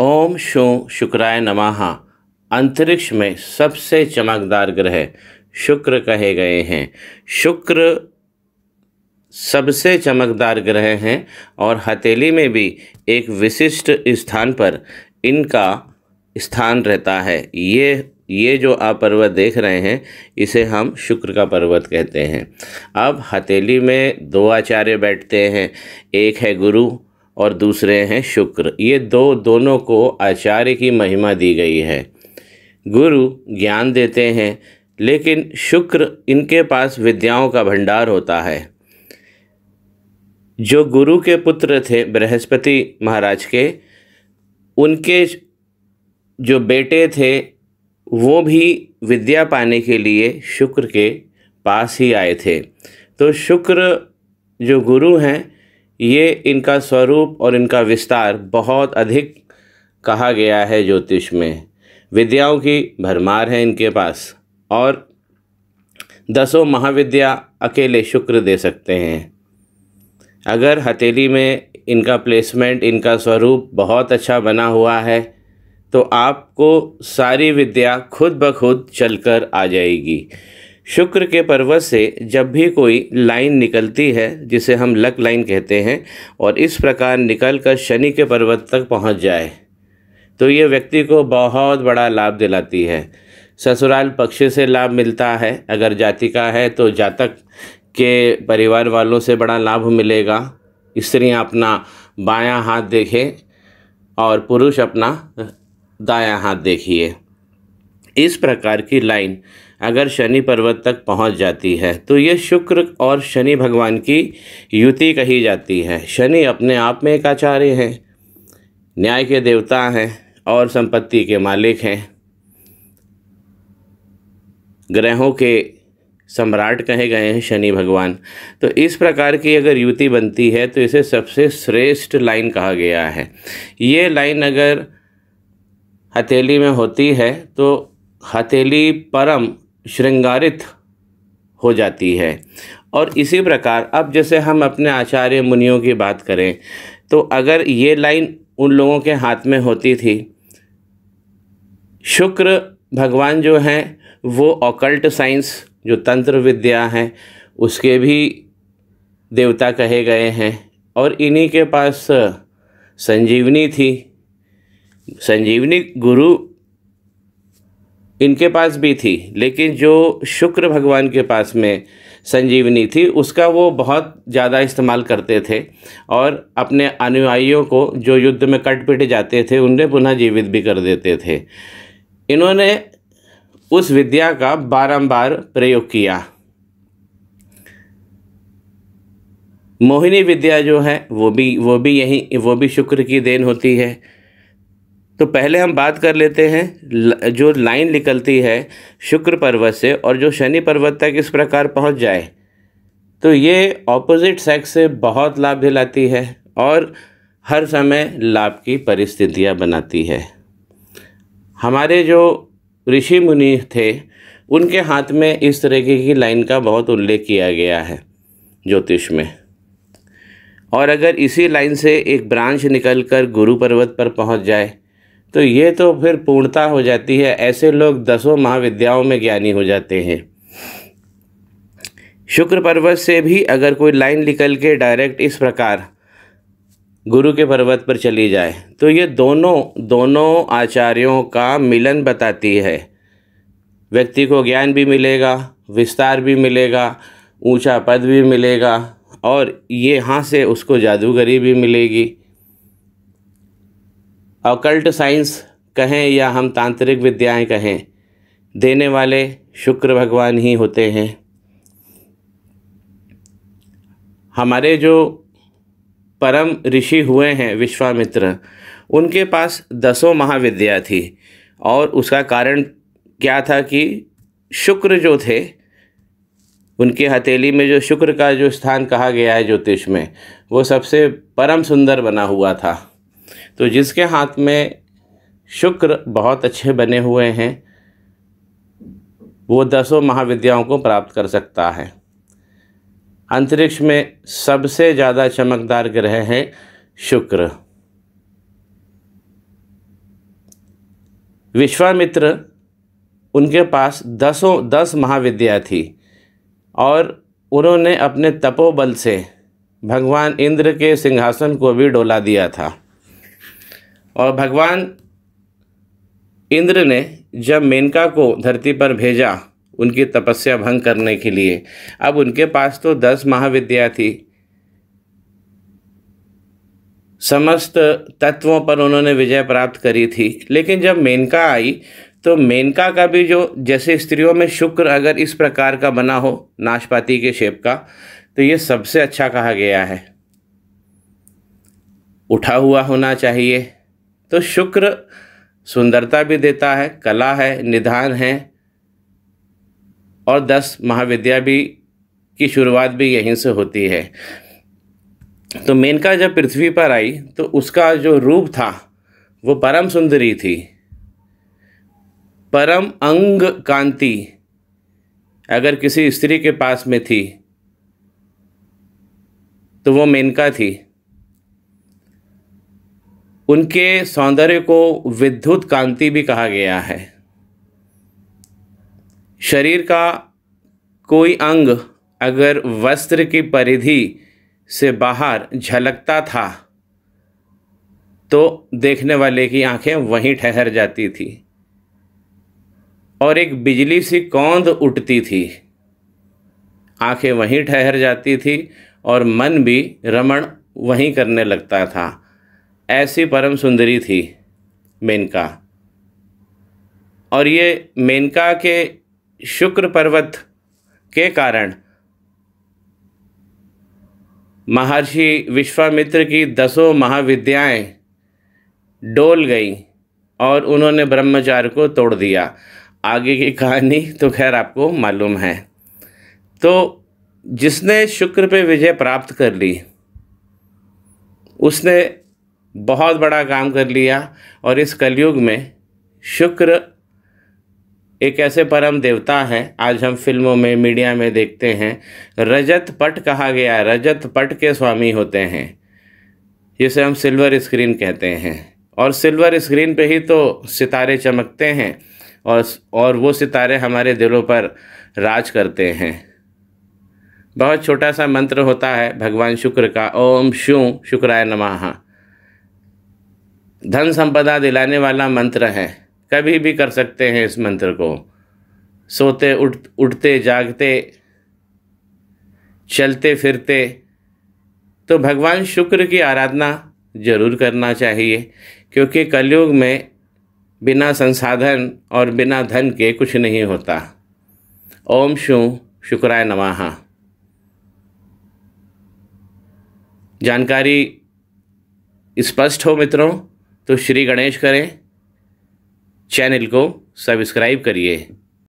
ओम show शुक्राय नमः अंतरिक्ष में सबसे चमकदार ग्रह शुक्र कहे गए हैं शुक्र सबसे चमकदार ग्रह हैं और हथेली में भी एक विशिष्ट स्थान पर इनका स्थान रहता है ये ये जो आप पर्वत देख रहे हैं इसे हम शुक्र का पर्वत कहते हैं अब हथेली में दो आचार्य बैठते हैं एक है गुरु और दूसरे हैं शुक्र ये दो दोनों को आचार्य की महिमा दी गई है गुरु ज्ञान देते हैं लेकिन शुक्र इनके पास विद्याओं का भंडार होता है जो गुरु के पुत्र थे बृहस्पति महाराज के उनके जो बेटे थे वो भी विद्या पाने के लिए शुक्र के पास ही आए थे तो शुक्र जो गुरु हैं ये इनका स्वरूप और इनका विस्तार बहुत अधिक कहा गया है ज्योतिष में विद्याओं की भरमार है इनके पास और दसों महाविद्या अकेले शुक्र दे सकते हैं अगर हथेली में इनका प्लेसमेंट इनका स्वरूप बहुत अच्छा बना हुआ है तो आपको सारी विद्या खुद ब खुद चल कर आ जाएगी शुक्र के पर्वत से जब भी कोई लाइन निकलती है जिसे हम लक लाइन कहते हैं और इस प्रकार निकल कर शनि के पर्वत तक पहुंच जाए तो ये व्यक्ति को बहुत बड़ा लाभ दिलाती है ससुराल पक्ष से लाभ मिलता है अगर जातिका है तो जातक के परिवार वालों से बड़ा लाभ मिलेगा स्त्रियाँ अपना बायां हाथ देखें और पुरुष अपना दायां हाथ देखिए इस प्रकार की लाइन अगर शनि पर्वत तक पहुंच जाती है तो ये शुक्र और शनि भगवान की युति कही जाती है शनि अपने आप में एक आचार्य हैं न्याय के देवता हैं और संपत्ति के मालिक हैं ग्रहों के सम्राट कहे गए हैं शनि भगवान तो इस प्रकार की अगर युति बनती है तो इसे सबसे श्रेष्ठ लाइन कहा गया है ये लाइन अगर हथेली में होती है तो हथेली परम श्रृंगारित हो जाती है और इसी प्रकार अब जैसे हम अपने आचार्य मुनियों की बात करें तो अगर ये लाइन उन लोगों के हाथ में होती थी शुक्र भगवान जो हैं वो ऑकल्ट साइंस जो तंत्र विद्या है उसके भी देवता कहे गए हैं और इन्हीं के पास संजीवनी थी संजीवनी गुरु इनके पास भी थी लेकिन जो शुक्र भगवान के पास में संजीवनी थी उसका वो बहुत ज़्यादा इस्तेमाल करते थे और अपने अनुयायियों को जो युद्ध में कट पिट जाते थे उन्हें पुनः जीवित भी कर देते थे इन्होंने उस विद्या का बारंबार प्रयोग किया मोहिनी विद्या जो है वो भी वो भी यही वो भी शुक्र की देन होती है तो पहले हम बात कर लेते हैं जो लाइन निकलती है शुक्र पर्वत से और जो शनि पर्वत तक इस प्रकार पहुंच जाए तो ये ऑपोजिट सेक्स से बहुत लाभ दिलाती है और हर समय लाभ की परिस्थितियां बनाती है हमारे जो ऋषि मुनि थे उनके हाथ में इस तरीके की लाइन का बहुत उल्लेख किया गया है ज्योतिष में और अगर इसी लाइन से एक ब्रांच निकलकर गुरु पर्वत पर पहुंच जाए तो ये तो फिर पूर्णता हो जाती है ऐसे लोग दसों महाविद्याओं में ज्ञानी हो जाते हैं शुक्र पर्वत से भी अगर कोई लाइन निकल के डायरेक्ट इस प्रकार गुरु के पर्वत पर चली जाए तो ये दोनों दोनों आचार्यों का मिलन बताती है व्यक्ति को ज्ञान भी मिलेगा विस्तार भी मिलेगा ऊंचा पद भी मिलेगा और ये यहाँ से उसको जादूगरी भी मिलेगी अकल्ट साइंस कहें या हम तांत्रिक विद्याएं कहें देने वाले शुक्र भगवान ही होते हैं हमारे जो परम ऋषि हुए हैं विश्वामित्र उनके पास दसों महाविद्या थी और उसका कारण क्या था कि शुक्र जो थे उनके हथेली में जो शुक्र का जो स्थान कहा गया है ज्योतिष में वो सबसे परम सुंदर बना हुआ था तो जिसके हाथ में शुक्र बहुत अच्छे बने हुए हैं वो दसों महाविद्याओं को प्राप्त कर सकता है अंतरिक्ष में सबसे ज़्यादा चमकदार ग्रह है शुक्र विश्वामित्र उनके पास दसों दस महाविद्या थी और उन्होंने अपने तपोबल से भगवान इंद्र के सिंहासन को भी डोला दिया था और भगवान इंद्र ने जब मेनका को धरती पर भेजा उनकी तपस्या भंग करने के लिए अब उनके पास तो दस महाविद्या थी समस्त तत्वों पर उन्होंने विजय प्राप्त करी थी लेकिन जब मेनका आई तो मेनका का भी जो जैसे स्त्रियों में शुक्र अगर इस प्रकार का बना हो नाशपाती के शेप का तो ये सबसे अच्छा कहा गया है उठा हुआ होना चाहिए तो शुक्र सुंदरता भी देता है कला है निधान है और दस महाविद्या भी की शुरुआत भी यहीं से होती है तो मेनका जब पृथ्वी पर आई तो उसका जो रूप था वो परम सुंदरी थी परम अंग कांति अगर किसी स्त्री के पास में थी तो वो मेनका थी उनके सौंदर्य को विद्युत कांति भी कहा गया है शरीर का कोई अंग अगर वस्त्र की परिधि से बाहर झलकता था तो देखने वाले की आंखें वहीं ठहर जाती थी और एक बिजली सी कौंद उठती थी आंखें वहीं ठहर जाती थी और मन भी रमण वहीं करने लगता था ऐसी परम सुंदरी थी मेनका और ये मेनका के शुक्र पर्वत के कारण महर्षि विश्वामित्र की दसों महाविद्याएं डोल गई और उन्होंने ब्रह्मचार्य को तोड़ दिया आगे की कहानी तो खैर आपको मालूम है तो जिसने शुक्र पे विजय प्राप्त कर ली उसने बहुत बड़ा काम कर लिया और इस कलयुग में शुक्र एक ऐसे परम देवता हैं आज हम फिल्मों में मीडिया में देखते हैं रजत पट कहा गया रजत पट के स्वामी होते हैं जिसे हम सिल्वर स्क्रीन कहते हैं और सिल्वर स्क्रीन पे ही तो सितारे चमकते हैं और और वो सितारे हमारे दिलों पर राज करते हैं बहुत छोटा सा मंत्र होता है भगवान शुक्र का ओम शू शुक्राय नमः धन संपदा दिलाने वाला मंत्र है कभी भी कर सकते हैं इस मंत्र को सोते उठ उठते जागते चलते फिरते तो भगवान शुक्र की आराधना जरूर करना चाहिए क्योंकि कलयुग में बिना संसाधन और बिना धन के कुछ नहीं होता ओम शु शुक्राय नमः जानकारी स्पष्ट हो मित्रों तो श्री गणेश करें चैनल को सब्सक्राइब करिए